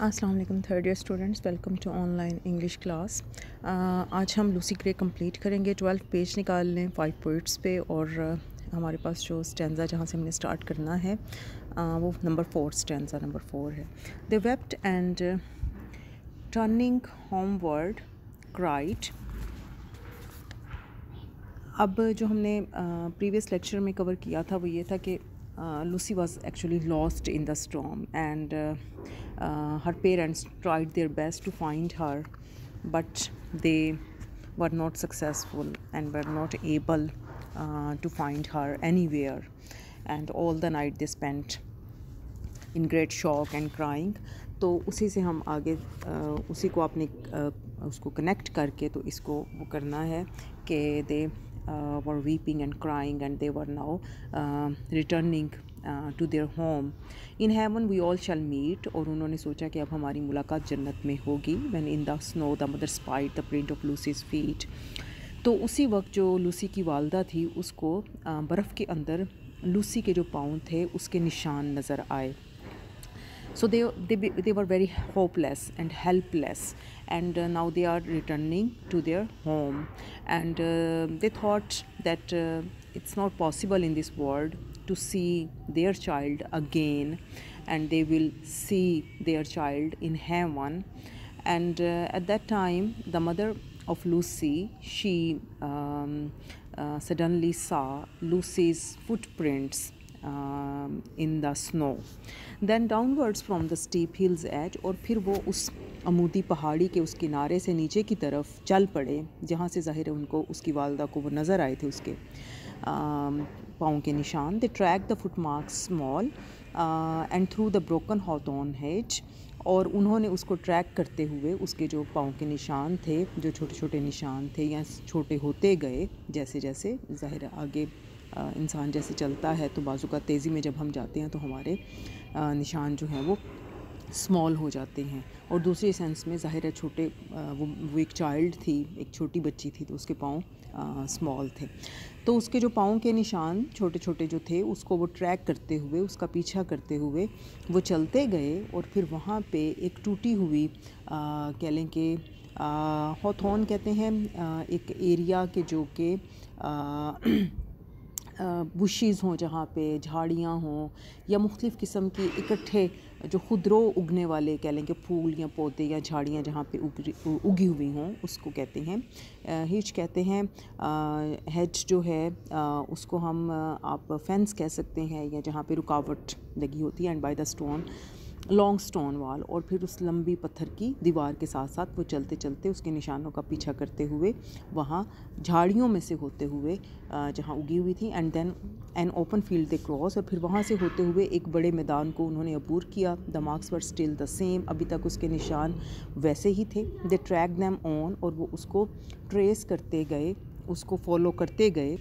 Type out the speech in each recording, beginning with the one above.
Aslam third year students welcome to online English class आज हम Lucy Gray complete करेंगे twelfth page निकाल लें फाइव पॉइंट्स पे और uh, हमारे पास जो स्टैंडा जहाँ से हमने स्टार्ट करना है uh, वो number four stanza number four है the wept and turning homeward cried अब जो हमने प्रीवियस uh, लेक्चर में कवर किया था वो ये था कि Lucy was actually lost in the storm and her parents tried their best to find her, but they were not successful and were not able uh, to find her anywhere. And all the night they spent in great shock and crying तो उसी से हम आगे आ, उसी को आपने आ, उसको connect करके तो इसको वो करना है कि they were weeping and crying and they were now returning to uh, their home in heaven we all shall meet और उन्होंने सोचा कि अब हमारी मुलाकात जन्नत में होगी When in the snow the mother spied the print of Lucy's feet. तो उसी वक्त जो लूसी की वालदा थी उसको uh, बर्फ़ के अंदर लूसी के जो पाँव थे उसके निशान नज़र आए so they they were very hopeless and helpless and now they are returning to their home and they thought that it's not possible in this world to see their child again and they will see their child in heaven and uh, at that time the mother of lucy she um, uh, suddenly saw lucy's footprints um, in the snow then downwards from the steep hills edge और फिर वो उस अमूदी पहाड़ी के उस किनारे से नीचे की तरफ चल पड़े जहाँ से ज़ाहिर है उनको उसकी वालदा को वो नज़र आए थे उसके पाँव के निशान they track the foot marks small and through the broken hawthorn hedge और उन्होंने उसको ट्रैक करते हुए उसके जो पाँव के निशान थे जो छोटे छोटे निशान थे या छोटे होते गए जैसे जैसे ज़ाहिर आगे uh, इंसान जैसे चलता है तो बाजू का तेज़ी में जब हम जाते हैं तो हमारे uh, निशान जो हैं वो स्मॉल हो जाते हैं और दूसरे सेंस में ज़ाहिर है छोटे वो वो एक चाइल्ड थी एक छोटी बच्ची थी तो उसके पाँव स्मॉल थे तो उसके जो पाँव के निशान छोटे छोटे जो थे उसको वो ट्रैक करते हुए उसका पीछा करते हुए वो चलते गए और फिर वहाँ पे एक टूटी हुई कह लें कि हॉथोन कहते हैं आ, एक एरिया के जो कि बुशीज़ हों जहाँ पे झाड़ियाँ हों या मुख्तफ़ किस्म के इकट्ठे जो खुद उगने वाले कह लेंगे फूल या पौधे या झाड़ियाँ जहाँ पे उग उगी हुई हों उसको कहते हैं हिच कहते हैं हेज जो है उसको हम आप फेंस कह सकते हैं या जहाँ पे रुकावट लगी होती है and by the stone long stone wall और फिर उस लंबी पत्थर की दीवार के साथ साथ वो चलते चलते उसके निशानों का पीछा करते हुए वहाँ झाड़ियों में से होते हुए जहाँ उगी हुई थी and then an open field they cross और फिर वहाँ से होते हुए एक बड़े मैदान को उन्होंने अबूर किया the marks were still the same अभी तक उसके निशान वैसे ही थे दे ट्रैक दैम ऑन और वो उसको ट्रेस करते गए उसको फॉलो करते गए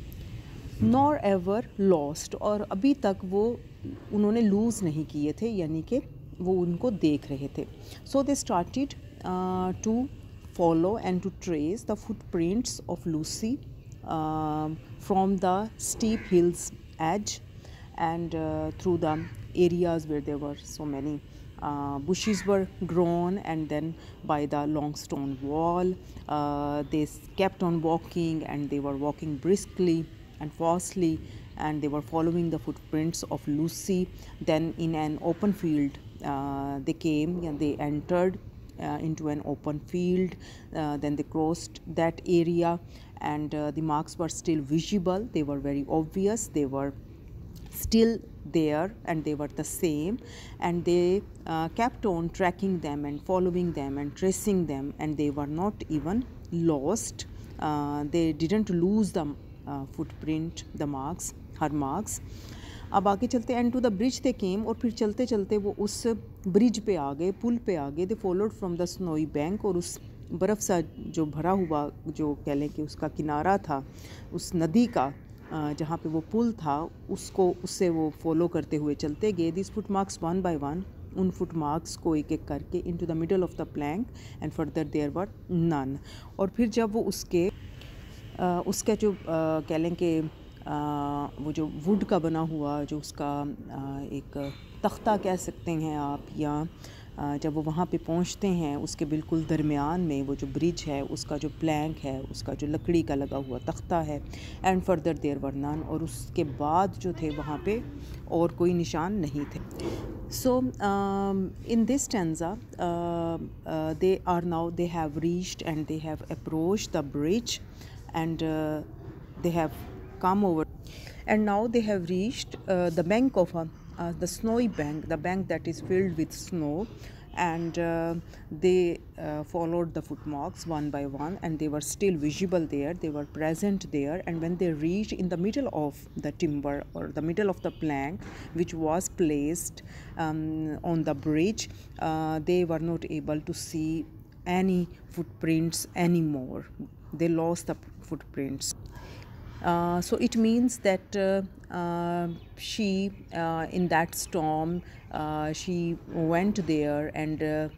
नॉर एवर लॉस्ट और अभी तक वो उन्होंने लूज़ नहीं किए थे यानी कि वो उनको देख रहे थे so they started to follow and to trace the footprints of Lucy from the steep hills um, edge and uh, through the areas where there were so many uh, bushes were grown and then by the long stone wall uh, they kept on walking and they were walking briskly and fastly and they were following the footprints of Lucy. Then, in an open field, uh, they came and they entered uh, into an open field. Uh, then they crossed that area, and uh, the marks were still visible. They were very obvious. They were still there and they were the same and they uh, kept on tracking them and following them and tracing them and they were not even lost uh, they didn't lose the footprint the marks her marks अब आगे चलते and to the bridge they came और फिर चलते चलते वो उस bridge पे आ गए पुल पे आ गए they followed from the snowy bank और उस बर्फ़ सा जो भरा हुआ जो कह लें कि उसका किनारा था उस नदी का जहाँ पे वो पुल था उसको उससे वो फॉलो करते हुए चलते गए this foot marks one by one उन फुट मार्क्स को एक एक करके into the middle of the plank and further there were none और फिर जब वो उसके आ, उसका जो आ, कह लें कि वो जो वुड का बना हुआ जो उसका एक तख्ता कह सकते हैं आप या जब वो वहाँ पे पहुँचते हैं उसके बिल्कुल दरमियान में वो जो ब्रिज है उसका जो प्लैंक है उसका जो लकड़ी का लगा हुआ तख्ता है एंड फर्दर देर वर्नान और उसके बाद जो थे वहाँ पे और कोई निशान नहीं थे so in this stanza they are now they have reached and they have approach the bridge and they have come over and now they have reached uh, the bank of uh, uh, the snowy bank the bank that is filled with snow and uh, they uh, followed the footmarks one by one and they were still visible there they were present there and when they reached in the middle of the timber or the middle of the plank which was placed um, on the bridge uh, they were not able to see any footprints anymore they lost the footprints uh, so it means that uh, uh, she, uh, in that storm, uh, she went there and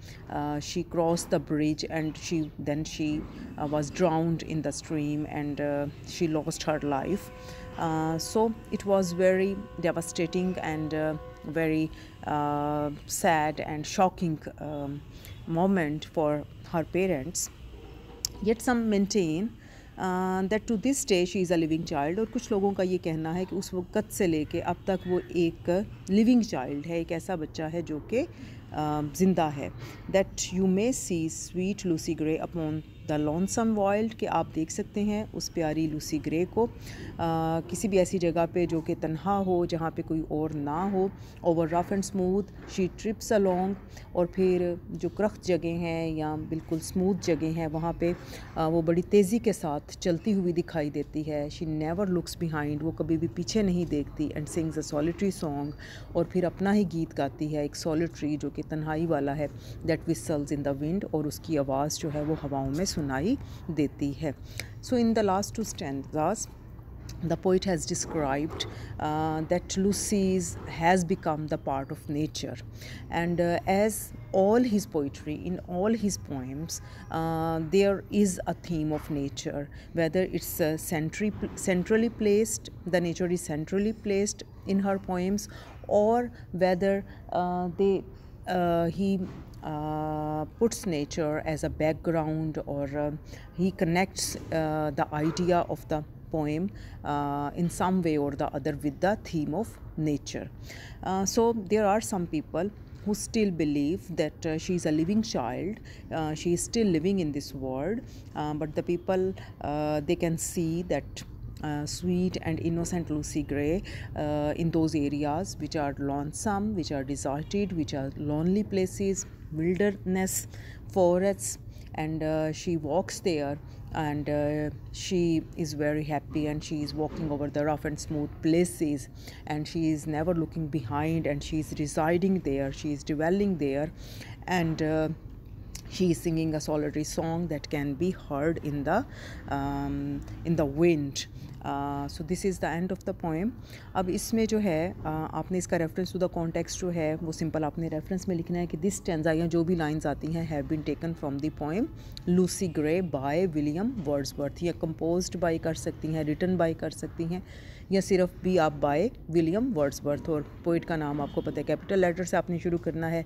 she crossed the bridge, and she then she was drowned in the stream and she lost her life. so it was very devastating and very sad and shocking um, moment for her parents. Yet some maintain that to this day she is a living child और कुछ लोगों का ये कहना है कि उस वक़्त से लेके अब तक वो एक लिविंग चाइल्ड है एक ऐसा बच्चा है जो कि Um, ज़िंदा है that you may see sweet Lucy Gray upon the lonesome world कि आप देख सकते हैं उस प्यारी लूसी ग्रे को आ, किसी भी ऐसी जगह पे जो कि तन्हा हो जहाँ पे कोई और ना हो over rough and smooth she trips along और फिर जो क्रख्त जगह हैं या बिल्कुल स्मूथ जगह हैं वहाँ पे आ, वो बड़ी तेज़ी के साथ चलती हुई दिखाई देती है शी नेवर लुक्स बिहाइंड वो कभी भी पीछे नहीं देखती and sings a solitary song और फिर अपना ही गीत गाती है एक सॉलिट्री जो कि तन्हाई वाला है that whistles in the wind और उसकी आवाज़ जो है वो हवाओं में सुनाई देती है so in the last two stanzas the poet has described uh, that Lucy's has become the part of nature and uh, as all his poetry in all his poems uh, there is a theme of nature whether it's uh, centri- centrally placed the nature is centrally placed in her poems or whether uh, they uh, he uh, puts nature as a background or uh, he connects uh, the idea of the poem uh, in some way or the other with the theme of nature. Uh, so there are some people who still believe that uh, she is a living child she is still living in this world but the people they can see that uh, sweet and innocent Lucy Gray uh, in those areas which are lonesome, which are deserted, which are lonely places, wilderness, forests, and uh, she walks there and uh, she is very happy and she is walking over the rough and smooth places and she is never looking behind and she is residing there she is dwelling there and uh, she is singing a solitary song that can be heard in the um, in the wind so this is the end of the poem अब इसमें जो है uh, आपने इसका reference to the context जो है वो simple आपने रेफरेंस में लिखना है कि दिस टेंजा या जो भी लाइन्स आती हैं have been taken from the poem Lucy Gray by William Worth या कंपोज्ड बाई कर सकती हैं रिटर्न बाई कर सकती हैं या सिर्फ बी आप बाय विलियम वर्ड्सवर्थ और पोइट का नाम आपको पता है कैपिटल लेटर से आपने शुरू करना है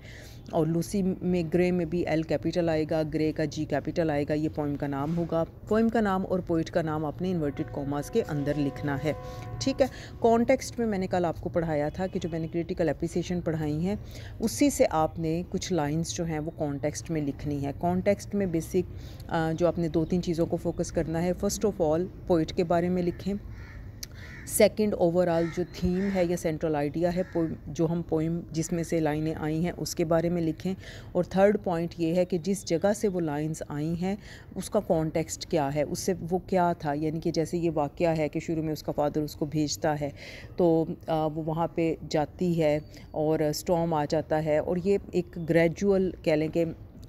और लूसी में ग्रे में भी एल कैपिटल आएगा ग्रे का जी कैपिटल आएगा ये पोइम का नाम होगा पोइम का नाम और पोइट का नाम आपने इन्वर्टेड कॉमास के अंदर लिखना है ठीक है कॉन्टेक्स्ट में मैंने कल आपको पढ़ाया था कि जो मैंने क्रिटिकल एप्रिसिएशन पढ़ाई हैं उसी से आपने कुछ लाइन्स जो हैं वो कॉन्टेक्स्ट में लिखनी है कॉन्टेक्स्ट में बेसिक जो आपने दो तीन चीज़ों को फोकस करना है फर्स्ट ऑफ ऑल पोइट के बारे में लिखें सेकंड ओवरऑल जो थीम है या सेंट्रल आइडिया है जो हम पोइम जिसमें से लाइनें आई हैं उसके बारे में लिखें और थर्ड पॉइंट ये है कि जिस जगह से वो लाइंस आई हैं उसका कॉन्टेक्स्ट क्या है उससे वो क्या था यानी कि जैसे ये वाक़ है कि शुरू में उसका फादर उसको भेजता है तो वो वहाँ पर जाती है और स्टॉम आ जाता है और ये एक ग्रेजुअल कह लें कि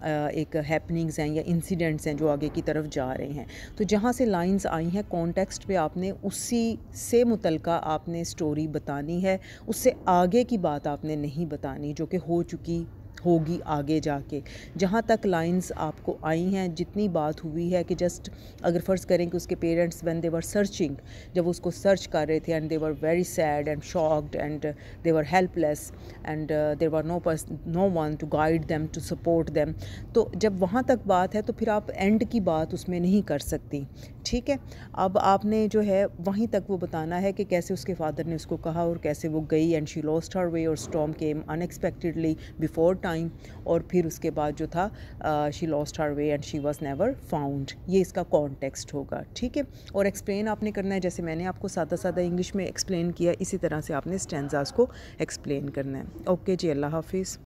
एक हैपनिंग्स हैं या इंसिडेंट्स हैं जो आगे की तरफ जा रहे हैं तो जहाँ से लाइंस आई हैं कॉन्टेक्स्ट पे आपने उसी से मुतल आपने स्टोरी बतानी है उससे आगे की बात आपने नहीं बतानी जो कि हो चुकी होगी आगे जाके जहाँ तक लाइंस आपको आई हैं जितनी बात हुई है कि जस्ट अगर फ़र्ज़ करें कि उसके पेरेंट्स वन देवर सर्चिंग जब उसको सर्च कर रहे थे and they were very sad and shocked and they were helpless and there were no purse no one to guide them to support them तो जब वहाँ तक बात है तो फिर आप एंड की बात उसमें नहीं कर सकती ठीक है अब आपने जो है वहीं तक वो बताना है कि कैसे उसके फादर ने उसको कहा और कैसे वो गई and she lost her way और storm came unexpectedly before time time और फिर उसके बाद जो था she lost her way and she was never found ये इसका कॉन्टेक्स्ट होगा ठीक है और एक्सप्लेन आपने करना है जैसे मैंने आपको सादा सादा इंग्लिश में एक्सप्लेन किया इसी तरह से आपने स्टेंजाज को एक्सप्लेन करना है ओके जी अल्लाह हाफिज़